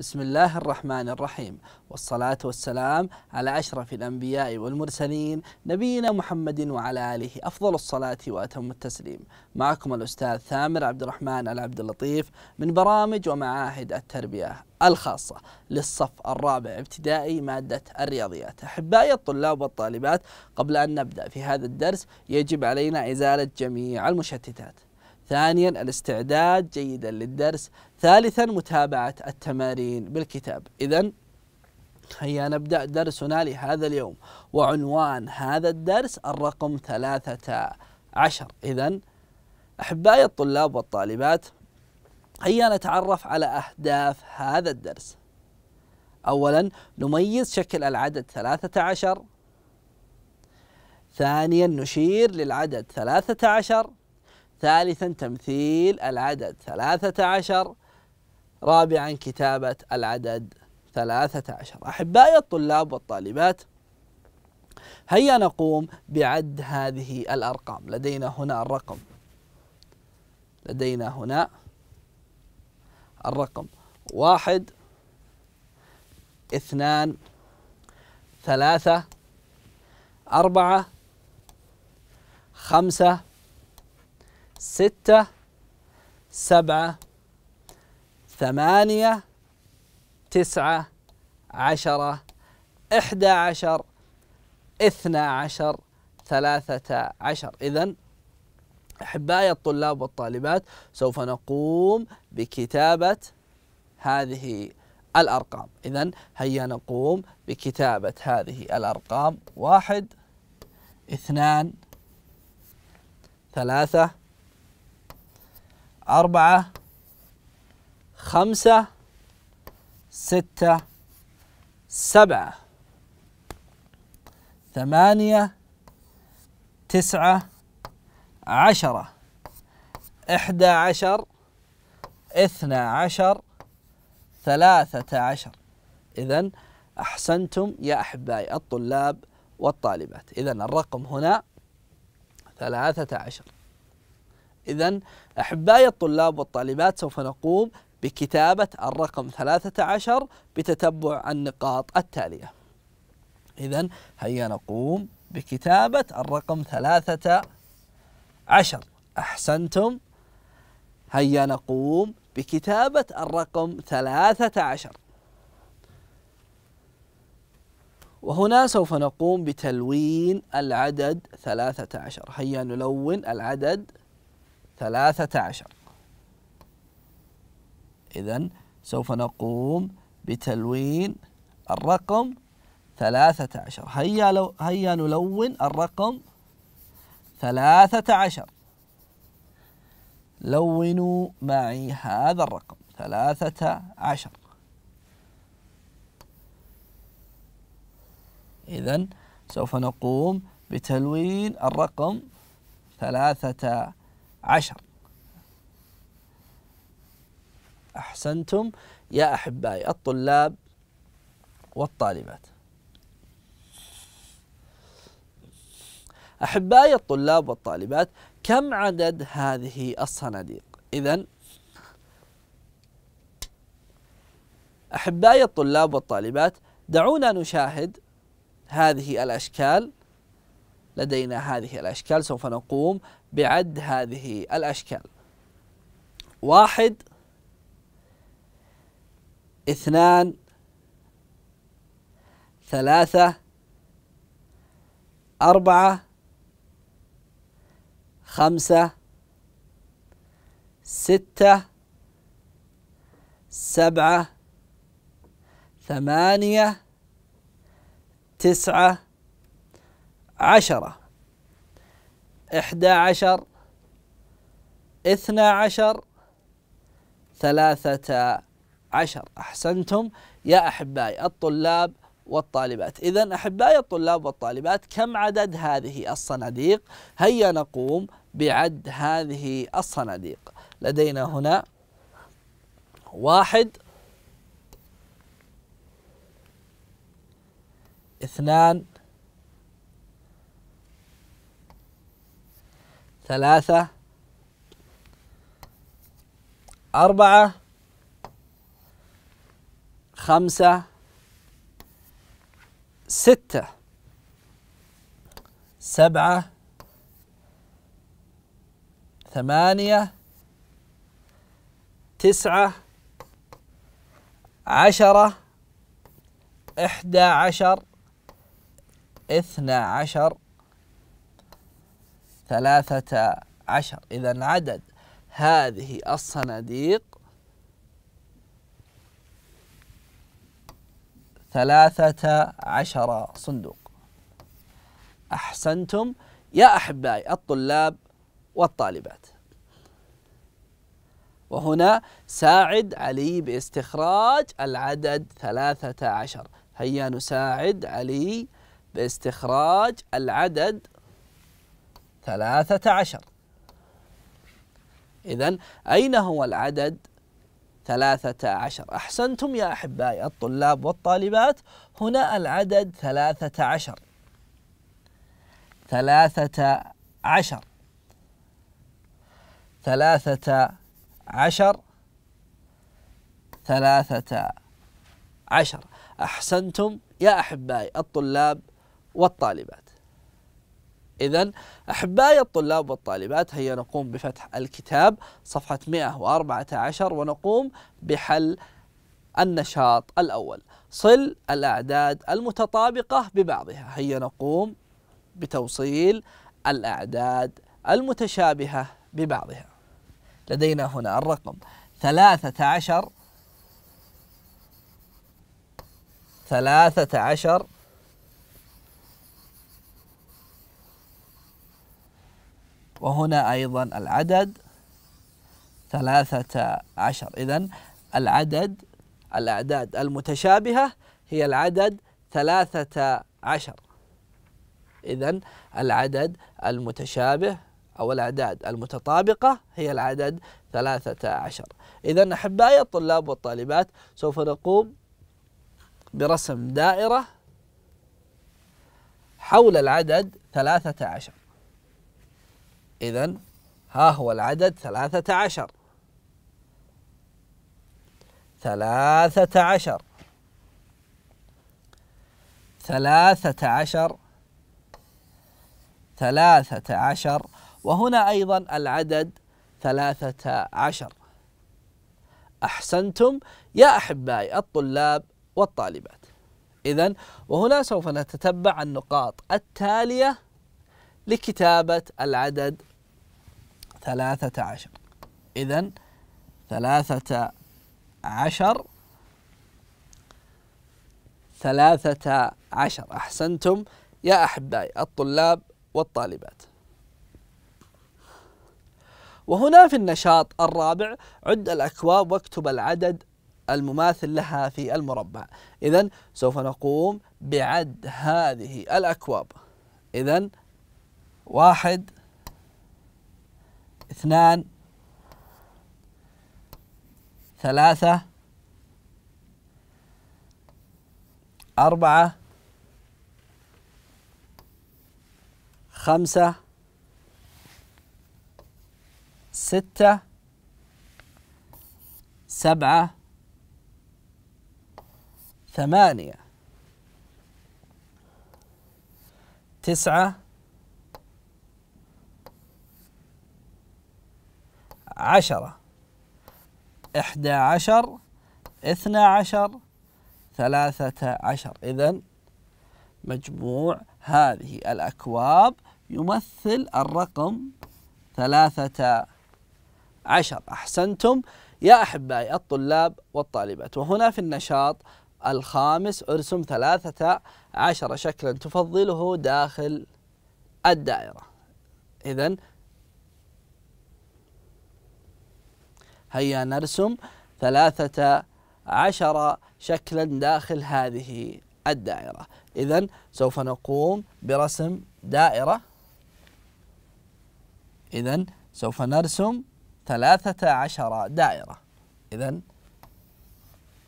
بسم الله الرحمن الرحيم والصلاة والسلام على أشرف الأنبياء والمرسلين نبينا محمد وعلى آله أفضل الصلاة وأتم التسليم معكم الأستاذ ثامر عبد الرحمن العبد اللطيف من برامج ومعاهد التربية الخاصة للصف الرابع ابتدائي مادة الرياضيات أحبائي الطلاب والطالبات قبل أن نبدأ في هذا الدرس يجب علينا إزالة جميع المشتتات ثانيا الاستعداد جيدا للدرس ثالثا متابعة التمارين بالكتاب إذا هيا نبدأ درسنا لهذا اليوم وعنوان هذا الدرس الرقم ثلاثة عشر إذا أحبائي الطلاب والطالبات هيا نتعرف على أهداف هذا الدرس أولا نميز شكل العدد ثلاثة عشر ثانيا نشير للعدد ثلاثة عشر ثالثا تمثيل العدد ثلاثة عشر رابعا كتابة العدد ثلاثة عشر أحبائي الطلاب والطالبات هيا نقوم بعد هذه الأرقام لدينا هنا الرقم لدينا هنا الرقم واحد اثنان ثلاثة أربعة خمسة ستة سبعة ثمانية تسعة عشرة إحدى عشر اثنى عشر ثلاثة عشر إذن أحبائي الطلاب والطالبات سوف نقوم بكتابة هذه الأرقام إذن هيا نقوم بكتابة هذه الأرقام واحد اثنان ثلاثة أربعة خمسة ستة سبعة ثمانية تسعة عشرة إحدى عشر اثنى عشر ثلاثة عشر إذا أحسنتم يا أحبائي الطلاب والطالبات إذا الرقم هنا ثلاثة عشر إذا أحبائي الطلاب والطالبات سوف نقوم بكتابة الرقم 13 بتتبع النقاط التالية إذا هيا نقوم بكتابة الرقم 13 أحسنتم هيا نقوم بكتابة الرقم 13 وهنا سوف نقوم بتلوين العدد 13 هيا نلون العدد ثلاثة عشر إذا سوف نقوم بتلوين الرقم ثلاثة عشر هيا, لو هيا نلون الرقم ثلاثة عشر لونوا معي هذا الرقم ثلاثة عشر إذا سوف نقوم بتلوين الرقم ثلاثة عشر عشر أحسنتم يا أحبائي الطلاب والطالبات أحبائي الطلاب والطالبات كم عدد هذه الصناديق؟ إذا أحبائي الطلاب والطالبات دعونا نشاهد هذه الأشكال لدينا هذه الأشكال سوف نقوم بعد هذه الأشكال واحد اثنان ثلاثة أربعة خمسة ستة سبعة ثمانية تسعة عشرة إحدى عشر إثنى عشر ثلاثة عشر أحسنتم يا أحبائي الطلاب والطالبات إذا أحبائي الطلاب والطالبات كم عدد هذه الصناديق هيا نقوم بعد هذه الصناديق لدينا هنا واحد اثنان ثلاثة أربعة خمسة ستة سبعة ثمانية تسعة عشرة إحدى عشر اثنى عشر ثلاثة عشر إذا عدد هذه الصناديق ثلاثة عشر صندوق أحسنتم يا أحبائي الطلاب والطالبات وهنا ساعد علي باستخراج العدد ثلاثة عشر هيا نساعد علي باستخراج العدد ثلاثة عشر إذا أين هو العدد ثلاثة عشر أحسنتم يا أحبائي الطلاب والطالبات هنا العدد ثلاثة عشر ثلاثة عشر ثلاثة عشر ثلاثة عشر أحسنتم يا أحبائي الطلاب والطالبات إذا أحبائي الطلاب والطالبات هيا نقوم بفتح الكتاب صفحة 114 ونقوم بحل النشاط الأول صل الأعداد المتطابقة ببعضها هيا نقوم بتوصيل الأعداد المتشابهة ببعضها لدينا هنا الرقم 13 13 وهنا أيضا العدد ثلاثة عشر إذا العدد الأعداد المتشابهة هي العدد ثلاثة عشر إذا العدد المتشابه أو الأعداد المتطابقة هي العدد ثلاثة عشر إذا أحبائي الطلاب والطالبات سوف نقوم برسم دائرة حول العدد ثلاثة عشر إذا ها هو العدد ثلاثة عشر ثلاثة عشر ثلاثة عشر ثلاثة عشر وهنا أيضا العدد ثلاثة عشر أحسنتم يا أحبائي الطلاب والطالبات إذا وهنا سوف نتتبع النقاط التالية لكتابة العدد ثلاثة عشر إذا ثلاثة عشر ثلاثة عشر أحسنتم يا أحبائي الطلاب والطالبات وهنا في النشاط الرابع عد الأكواب واكتب العدد المماثل لها في المربع إذا سوف نقوم بعد هذه الأكواب إذا واحد اثنان ثلاثة أربعة خمسة ستة سبعة ثمانية تسعة عشرة إحدى عشر اثنى عشر ثلاثة عشر إذن مجموع هذه الأكواب يمثل الرقم ثلاثة عشر أحسنتم يا أحبائي الطلاب والطالبات وهنا في النشاط الخامس ارسم ثلاثة عشر شكلا تفضله داخل الدائرة إذن هيا نرسم ثلاثة عشر شكلا داخل هذه الدائرة إذا سوف نقوم برسم دائرة إذا سوف نرسم ثلاثة عشر دائرة إذا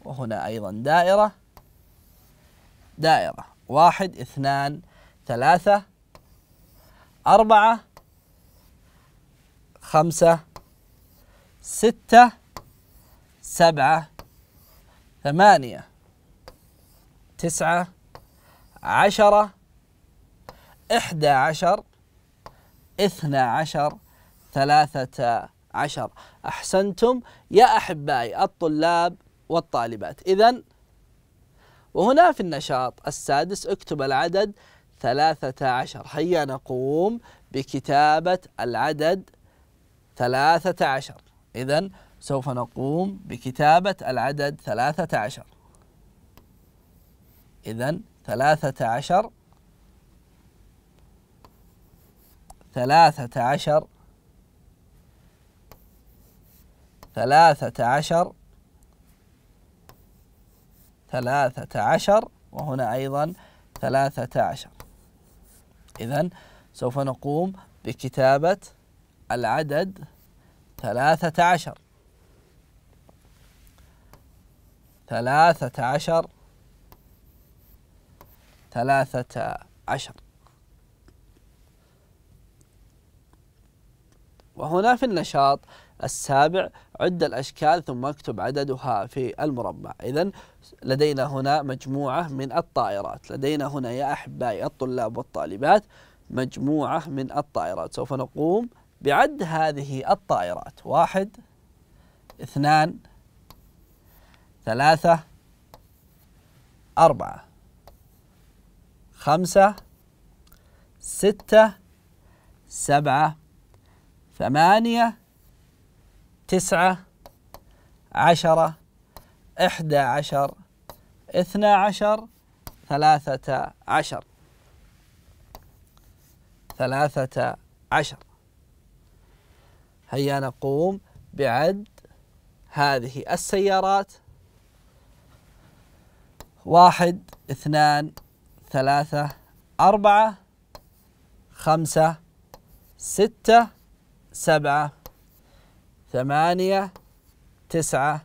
وهنا أيضا دائرة دائرة واحد اثنان ثلاثة أربعة خمسة ستة سبعة ثمانية تسعة عشرة إحدى عشر اثنى عشر ثلاثة عشر أحسنتم يا أحبائي الطلاب والطالبات إذا وهنا في النشاط السادس اكتب العدد ثلاثة عشر هيا نقوم بكتابة العدد ثلاثة عشر إذا سوف نقوم بكتابة العدد ثلاثة عشر إذا ثلاثة عشر ثلاثة عشر ثلاثة عشر ثلاثة عشر وهنا أيضا ثلاثة عشر إذا سوف نقوم بكتابة العدد ثلاثة عشر ثلاثة عشر ثلاثة عشر وهنا في النشاط السابع عد الأشكال ثم اكتب عددها في المربع إذا لدينا هنا مجموعة من الطائرات لدينا هنا يا أحبائي الطلاب والطالبات مجموعة من الطائرات سوف نقوم بعد هذه الطائرات واحد اثنان ثلاثة أربعة خمسة ستة سبعة ثمانية تسعة عشرة إحدى عشر اثنى عشر ثلاثة عشر ثلاثة عشر هيا نقوم بعد هذه السيارات واحد اثنان ثلاثة أربعة خمسة ستة سبعة ثمانية تسعة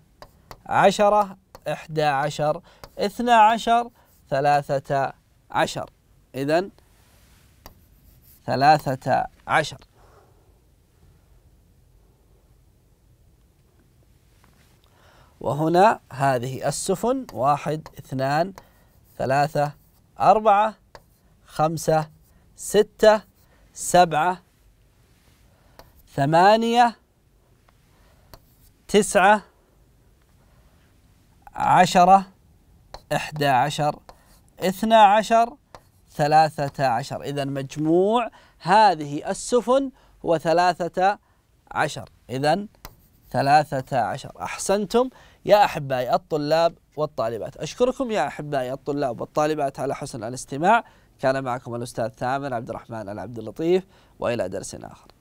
عشرة إحدى عشر اثنى عشر ثلاثة عشر إذن ثلاثة عشر وهنا هذه السفن واحد اثنان ثلاثة أربعة خمسة ستة سبعة ثمانية تسعة عشرة إحدى عشر اثنى عشر ثلاثة عشر إذا مجموع هذه السفن هو ثلاثة عشر إذا ثلاثة عشر أحسنتم يا أحبائي الطلاب والطالبات أشكركم يا أحبائي الطلاب والطالبات على حسن الاستماع كان معكم الأستاذ ثامر عبد الرحمن العبد اللطيف وإلى درس آخر